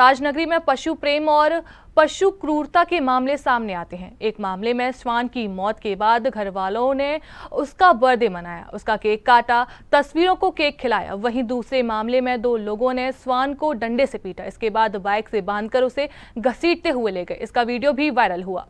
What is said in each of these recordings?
ताजनगरी में पशु प्रेम और पशु क्रूरता के मामले सामने आते हैं एक मामले में श्वान की मौत के बाद घर वालों ने उसका बर्थडे मनाया उसका केक काटा तस्वीरों को केक खिलाया वहीं दूसरे मामले में दो लोगों ने श्वान को डंडे से पीटा इसके बाद बाइक से बांधकर उसे घसीटते हुए ले गए इसका वीडियो भी वायरल हुआ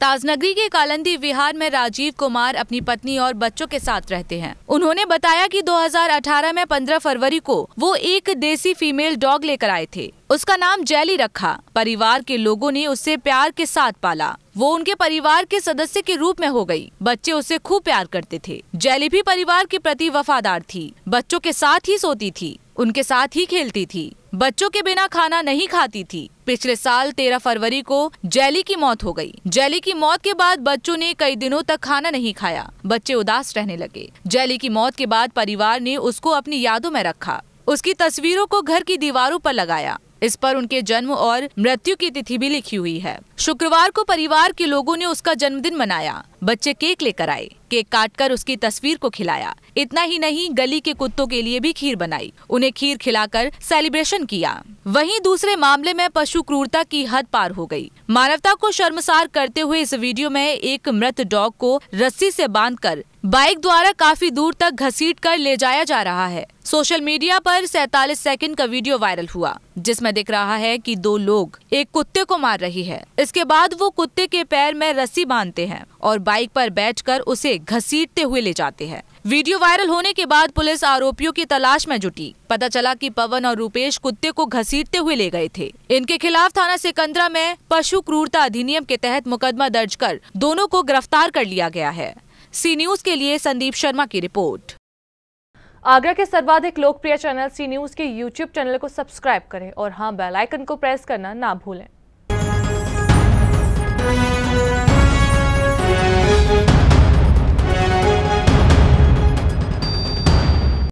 ताजनगरी के कालंदी विहार में राजीव कुमार अपनी पत्नी और बच्चों के साथ रहते हैं उन्होंने बताया कि 2018 में 15 फरवरी को वो एक देसी फीमेल डॉग लेकर आए थे उसका नाम जैली रखा परिवार के लोगों ने उससे प्यार के साथ पाला वो उनके परिवार के सदस्य के रूप में हो गई बच्चे उसे खूब प्यार करते थे जैली भी परिवार के प्रति वफादार थी बच्चों के साथ ही सोती थी उनके साथ ही खेलती थी बच्चों के बिना खाना नहीं खाती थी पिछले साल तेरह फरवरी को जैली की मौत हो गई। जैली की मौत के बाद बच्चों ने कई दिनों तक खाना नहीं खाया बच्चे उदास रहने लगे जैली की मौत के बाद परिवार ने उसको अपनी यादों में रखा उसकी तस्वीरों को घर की दीवारों पर लगाया इस पर उनके जन्म और मृत्यु की तिथि भी लिखी हुई है शुक्रवार को परिवार के लोगों ने उसका जन्मदिन मनाया बच्चे केक लेकर आए केक काटकर उसकी तस्वीर को खिलाया इतना ही नहीं गली के कुत्तों के लिए भी खीर बनाई उन्हें खीर खिलाकर सेलिब्रेशन किया वहीं दूसरे मामले में पशु क्रूरता की हद पार हो गई। मानवता को शर्मसार करते हुए इस वीडियो में एक मृत डॉग को रस्सी से बांधकर बाइक द्वारा काफी दूर तक घसीट कर ले जाया जा रहा है सोशल मीडिया पर सैतालीस सेकंड का वीडियो वायरल हुआ जिसमें दिख रहा है कि दो लोग एक कुत्ते को मार रही है इसके बाद वो कुत्ते के पैर में रस्सी बांधते हैं और बाइक पर बैठकर उसे घसीटते हुए ले जाते हैं वीडियो वायरल होने के बाद पुलिस आरोपियों की तलाश में जुटी पता चला कि पवन और रूपेश कुत्ते को घसीटते हुए ले गए थे इनके खिलाफ थाना सिकंदरा में पशु क्रूरता अधिनियम के तहत मुकदमा दर्ज कर दोनों को गिरफ्तार कर लिया गया है सी न्यूज के लिए संदीप शर्मा की रिपोर्ट आगरा के सर्वाधिक लोकप्रिय चैनल सी न्यूज के यूट्यूब चैनल को सब्सक्राइब करें और हाँ बेलाइकन को प्रेस करना ना भूलें